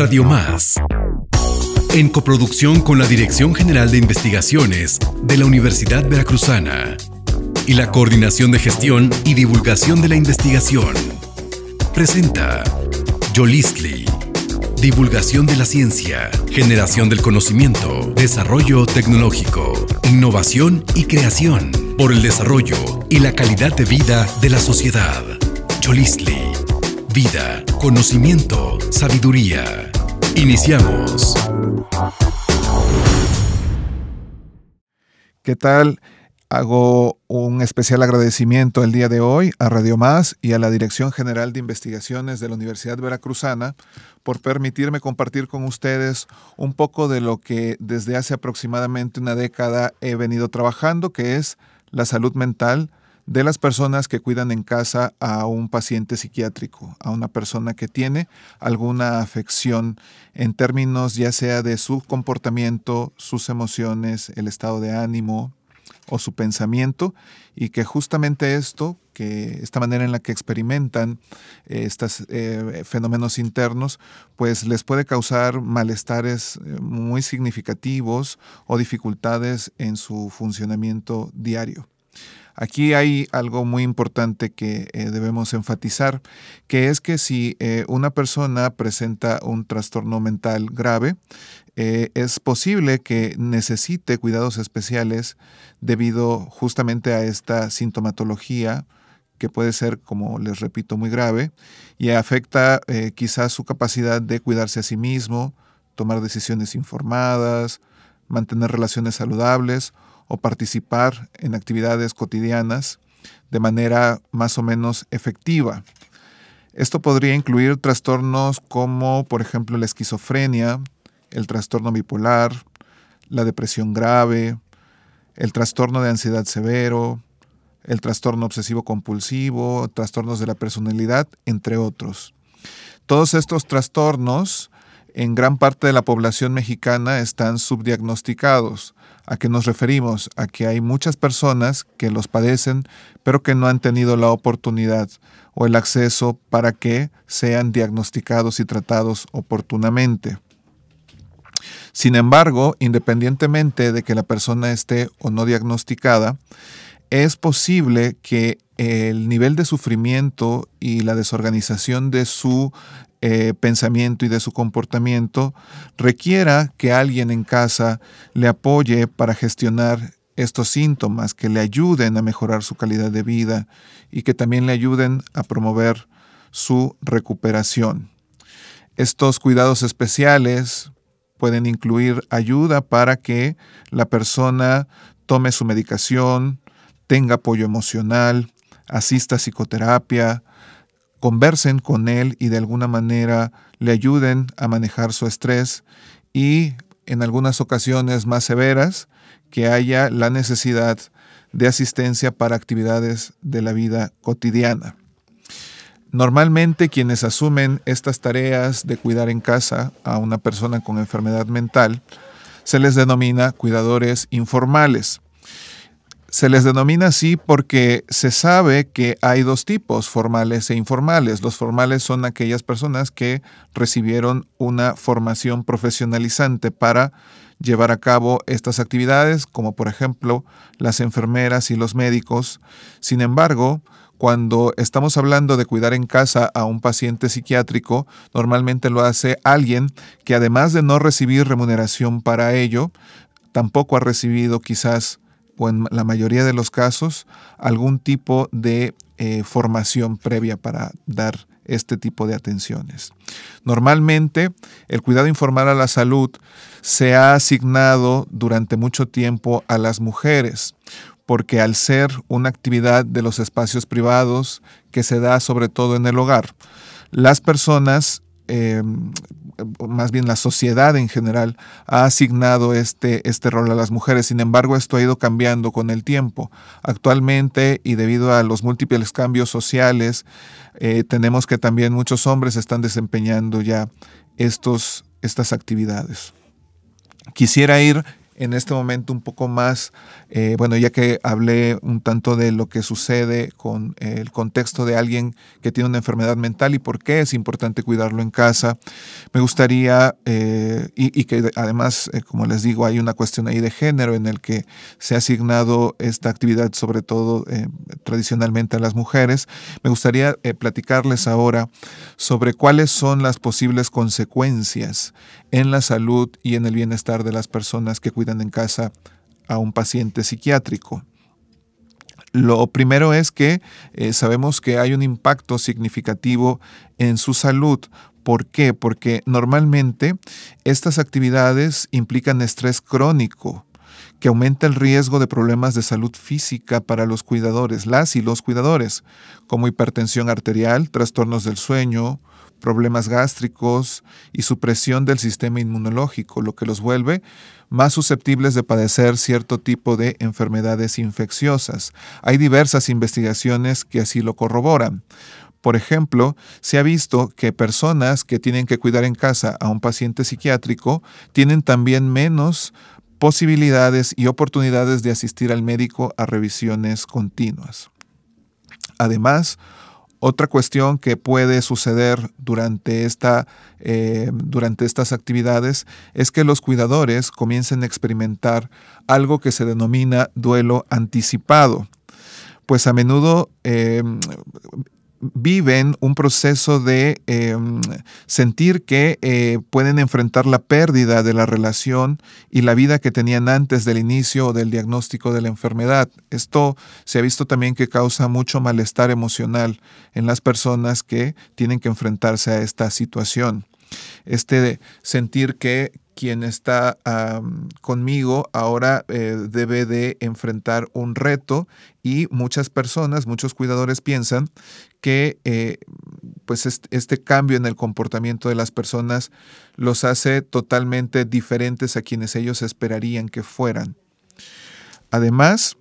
Radio Más. En coproducción con la Dirección General de Investigaciones de la Universidad Veracruzana y la Coordinación de Gestión y Divulgación de la Investigación. Presenta Yolistli. Divulgación de la ciencia, generación del conocimiento, desarrollo tecnológico, innovación y creación por el desarrollo y la calidad de vida de la sociedad. Yolistli. Vida, conocimiento, sabiduría. Iniciamos. ¿Qué tal? Hago un especial agradecimiento el día de hoy a Radio Más y a la Dirección General de Investigaciones de la Universidad Veracruzana por permitirme compartir con ustedes un poco de lo que desde hace aproximadamente una década he venido trabajando, que es la salud mental de las personas que cuidan en casa a un paciente psiquiátrico, a una persona que tiene alguna afección en términos ya sea de su comportamiento, sus emociones, el estado de ánimo o su pensamiento y que justamente esto, que esta manera en la que experimentan eh, estos eh, fenómenos internos, pues les puede causar malestares eh, muy significativos o dificultades en su funcionamiento diario. Aquí hay algo muy importante que eh, debemos enfatizar, que es que si eh, una persona presenta un trastorno mental grave, eh, es posible que necesite cuidados especiales debido justamente a esta sintomatología que puede ser, como les repito, muy grave y afecta quizás su capacidad de cuidarse a sí mismo, tomar decisiones informadas, mantener relaciones saludables o participar en actividades cotidianas de manera más o menos efectiva. Esto podría incluir trastornos como, por ejemplo, la esquizofrenia, el trastorno bipolar, la depresión grave, el trastorno de ansiedad severo, el trastorno obsesivo compulsivo, trastornos de la personalidad, entre otros. Todos estos trastornos en gran parte de la población mexicana están subdiagnosticados, ¿A qué nos referimos? A que hay muchas personas que los padecen, pero que no han tenido la oportunidad o el acceso para que sean diagnosticados y tratados oportunamente. Sin embargo, independientemente de que la persona esté o no diagnosticada, es posible que el nivel de sufrimiento y la desorganización de su eh, pensamiento y de su comportamiento, requiera que alguien en casa le apoye para gestionar estos síntomas, que le ayuden a mejorar su calidad de vida y que también le ayuden a promover su recuperación. Estos cuidados especiales pueden incluir ayuda para que la persona tome su medicación, tenga apoyo emocional, asista a psicoterapia, conversen con él y de alguna manera le ayuden a manejar su estrés y en algunas ocasiones más severas que haya la necesidad de asistencia para actividades de la vida cotidiana. Normalmente quienes asumen estas tareas de cuidar en casa a una persona con enfermedad mental se les denomina cuidadores informales. Se les denomina así porque se sabe que hay dos tipos, formales e informales. Los formales son aquellas personas que recibieron una formación profesionalizante para llevar a cabo estas actividades, como por ejemplo las enfermeras y los médicos. Sin embargo, cuando estamos hablando de cuidar en casa a un paciente psiquiátrico, normalmente lo hace alguien que además de no recibir remuneración para ello, tampoco ha recibido quizás o en la mayoría de los casos algún tipo de eh, formación previa para dar este tipo de atenciones. Normalmente, el cuidado informal a la salud se ha asignado durante mucho tiempo a las mujeres, porque al ser una actividad de los espacios privados que se da sobre todo en el hogar, las personas em, más bien la sociedad en general, ha asignado este, este rol a las mujeres. Sin embargo, esto ha ido cambiando con el tiempo. Actualmente, y debido a los múltiples cambios sociales, eh, tenemos que también muchos hombres están desempeñando ya estos, estas actividades. Quisiera ir en este momento un poco más eh, bueno, ya que hablé un tanto de lo que sucede con el contexto de alguien que tiene una enfermedad mental y por qué es importante cuidarlo en casa, me gustaría, eh, y, que además, eh, como les digo, hay una cuestión ahí de género en el que se ha asignado esta actividad sobre todo tradicionalmente a las mujeres, me gustaría platicarles ahora sobre cuáles son las posibles consecuencias en la salud y en el bienestar de las personas que cuidan en casa a un paciente psiquiátrico. Lo primero es que eh, sabemos que hay un impacto significativo en su salud. ¿Por qué? Porque normalmente estas actividades implican estrés crónico que aumenta el riesgo de problemas de salud física para los cuidadores, las y los cuidadores, como hipertensión arterial, trastornos del sueño, problemas gástricos y supresión del sistema inmunológico, lo que los vuelve más susceptibles de padecer cierto tipo de enfermedades infecciosas. Hay diversas investigaciones que así lo corroboran. Por ejemplo, se ha visto que personas que tienen que cuidar en casa a un paciente psiquiátrico tienen también menos posibilidades y oportunidades de asistir al médico a revisiones continuas. Además, otra cuestión que puede suceder durante, esta, eh, durante estas actividades es que los cuidadores comiencen a experimentar algo que se denomina duelo anticipado, pues a menudo eh, viven un proceso de em, sentir que eh, pueden enfrentar la pérdida de la relación y la vida que tenían antes del inicio del diagnóstico de la enfermedad. Esto se ha visto también que causa mucho malestar emocional en las personas que tienen que enfrentarse a esta situación este sentir que quien está conmigo ahora eh, debe de enfrentar un reto y muchas personas, muchos cuidadores piensan que eh, pues este, cambio en el comportamiento de las personas los hace totalmente diferentes a quienes ellos esperarían que fueran. Además,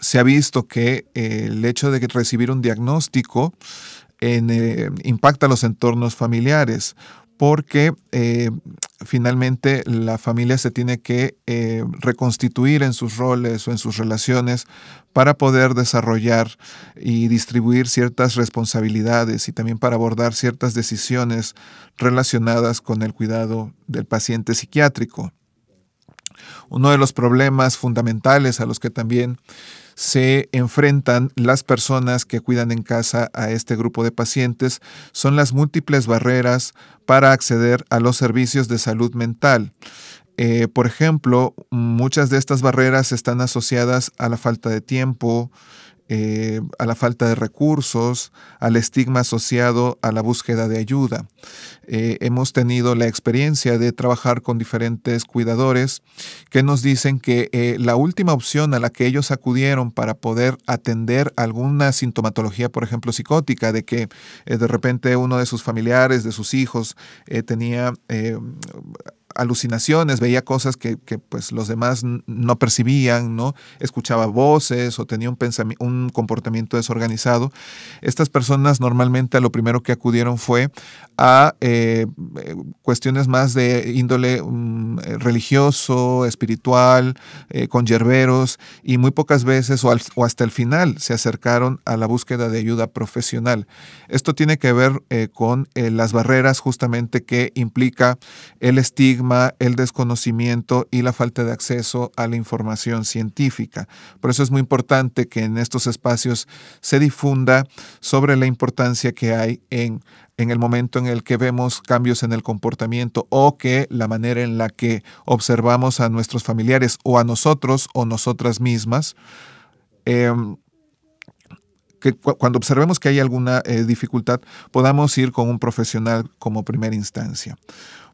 se ha visto que eh, el hecho de recibir un diagnóstico eh, impacta los entornos familiares porque eh, finalmente la familia se tiene que eh, reconstituir en sus roles o en sus relaciones para poder desarrollar y distribuir ciertas responsabilidades y también para abordar ciertas decisiones relacionadas con el cuidado del paciente psiquiátrico. Uno de los problemas fundamentales a los que también se enfrentan las personas que cuidan en casa a este grupo de pacientes son las múltiples barreras para acceder a los servicios de salud mental. Eh, por ejemplo, muchas de estas barreras están asociadas a la falta de tiempo, eh, a la falta de recursos, al estigma asociado a la búsqueda de ayuda. Eh, hemos tenido la experiencia de trabajar con diferentes cuidadores que nos dicen que eh, la última opción a la que ellos acudieron para poder atender alguna sintomatología, por ejemplo, psicótica, de que de repente uno de sus familiares, de sus hijos, tenía alucinaciones, veía cosas que, pues los demás no percibían, ¿no? Escuchaba voces o tenía un, un comportamiento desorganizado. Estas personas normalmente a lo primero que acudieron fue a eh, eh, cuestiones más de índole mm, eh, religioso, espiritual, con yerberos y muy pocas veces o, o, hasta el final se acercaron a la búsqueda de ayuda profesional. Esto tiene que ver con las barreras justamente que implica el estigma el desconocimiento y la falta de acceso a la información científica. Por eso es muy importante que en estos espacios se difunda sobre la importancia que hay en en el momento en el que vemos cambios en el comportamiento o que la manera en la que observamos a nuestros familiares o a nosotros o nosotras mismas, em, que cuando observemos que hay alguna eh, dificultad, podamos ir con un profesional como primera instancia.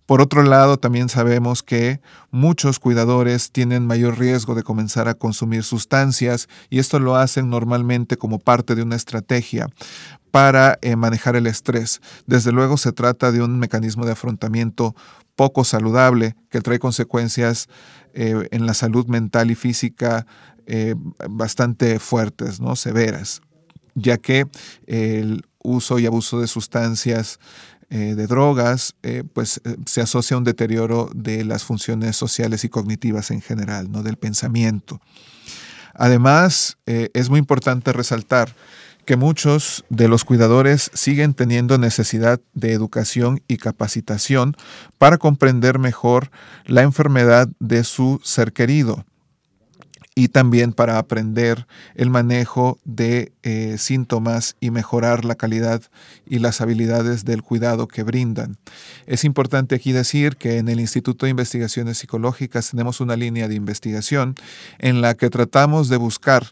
Por otro lado, también sabemos que muchos cuidadores tienen mayor riesgo de comenzar a consumir sustancias y esto lo hacen normalmente como parte de una estrategia para eh, manejar el estrés. Desde luego se trata de un mecanismo de afrontamiento poco saludable que trae consecuencias eh, en la salud mental y física eh, bastante fuertes, ¿no? severas, ya que el uso y abuso de sustancias eh, de drogas, eh, pues eh, se asocia a un deterioro de las funciones sociales y cognitivas en general, ¿no? del pensamiento. Además, es muy importante resaltar que muchos de los cuidadores siguen teniendo necesidad de educación y capacitación para comprender mejor la enfermedad de su ser querido y también para aprender el manejo de eh, síntomas y mejorar la calidad y las habilidades del cuidado que brindan. Es importante aquí decir que en el Instituto de Investigaciones Psicológicas tenemos una línea de investigación en la que tratamos de buscar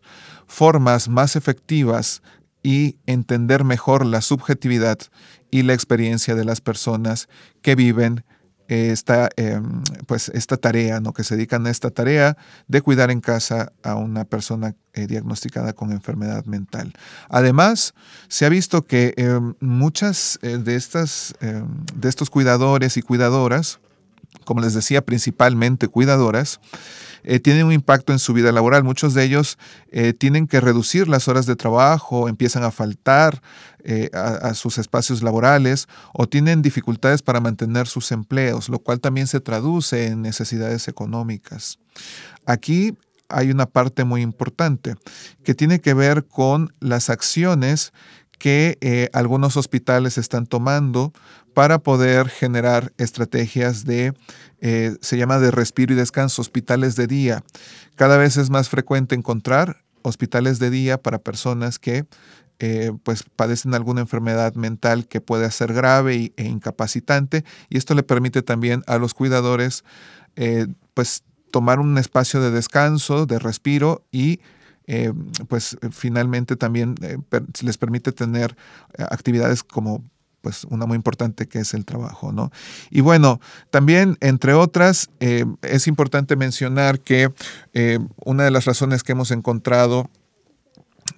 formas más efectivas y entender mejor la subjetividad y la experiencia de las personas que viven esta, em, pues esta tarea, ¿no? que se dedican a esta tarea de cuidar en casa a una persona eh, diagnosticada con enfermedad mental. Además, se ha visto que em, muchas eh, de, estas, em, de estos cuidadores y cuidadoras como les decía, principalmente cuidadoras, eh, tienen un impacto en su vida laboral. Muchos de ellos eh, tienen que reducir las horas de trabajo, empiezan a faltar eh, a, a, sus espacios laborales o tienen dificultades para mantener sus empleos, lo cual también se traduce en necesidades económicas. Aquí hay una parte muy importante que tiene que ver con las acciones que algunos hospitales están tomando para poder generar estrategias de, eh, se llama de respiro y descanso, hospitales de día. Cada vez es más frecuente encontrar hospitales de día para personas que eh, pues padecen alguna enfermedad mental que puede ser grave e incapacitante y esto le permite también a los cuidadores eh, pues tomar un espacio de descanso, de respiro y pues finalmente también les permite tener actividades como pues una muy importante que es el trabajo, ¿no? Y bueno, también, entre otras, eh, es importante mencionar que eh, una de las razones que hemos encontrado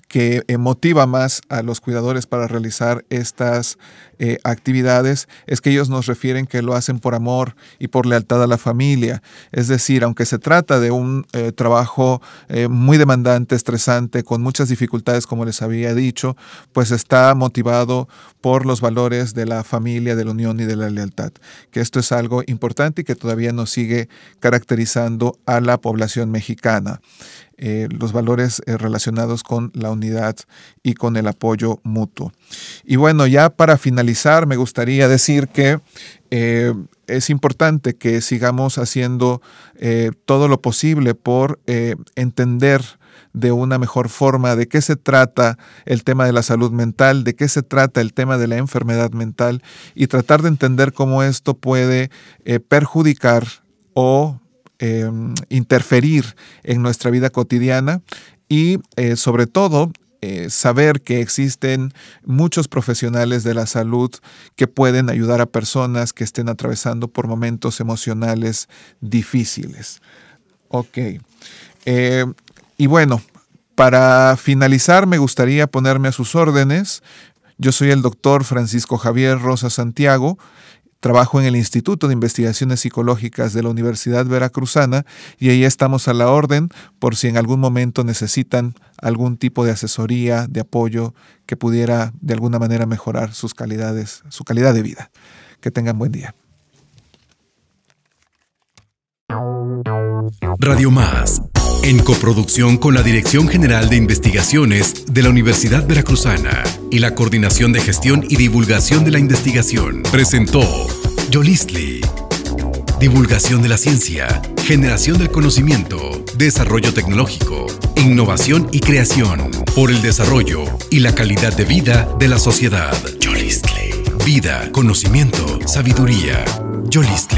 que eh, motiva más a los cuidadores para realizar estas eh, actividades es que ellos nos refieren que lo hacen por amor y por lealtad a la familia. Es decir, aunque se trata de un eh, trabajo muy demandante, estresante, con muchas dificultades, como les había dicho, pues está motivado por los valores de la familia, de la unión y de la lealtad. Que esto es algo importante y que todavía nos sigue caracterizando a la población mexicana. Eh, los valores eh, relacionados con la unidad y con el apoyo mutuo. Y bueno, ya para finalizar, me gustaría decir que eh, es importante que sigamos haciendo todo lo posible por entender de una mejor forma de qué se trata el tema de la salud mental, de qué se trata el tema de la enfermedad mental y tratar de entender cómo esto puede perjudicar o Em, interferir en nuestra vida cotidiana y eh, sobre todo eh, saber que existen muchos profesionales de la salud que pueden ayudar a personas que estén atravesando por momentos emocionales difíciles. Ok. Eh, y bueno, para finalizar me gustaría ponerme a sus órdenes. Yo soy el doctor Francisco Javier Rosa Santiago Trabajo en el Instituto de Investigaciones Psicológicas de la Universidad Veracruzana y ahí estamos a la orden por si en algún momento necesitan algún tipo de asesoría, de apoyo que pudiera de alguna manera mejorar sus calidades, su calidad de vida. Que tengan buen día. Radio Más en coproducción con la Dirección General de Investigaciones de la Universidad Veracruzana y la Coordinación de Gestión y Divulgación de la Investigación, presentó Yolistli. Divulgación de la ciencia, generación del conocimiento, desarrollo tecnológico, innovación y creación por el desarrollo y la calidad de vida de la sociedad. Yolistli. Vida, conocimiento, sabiduría. Yolistli.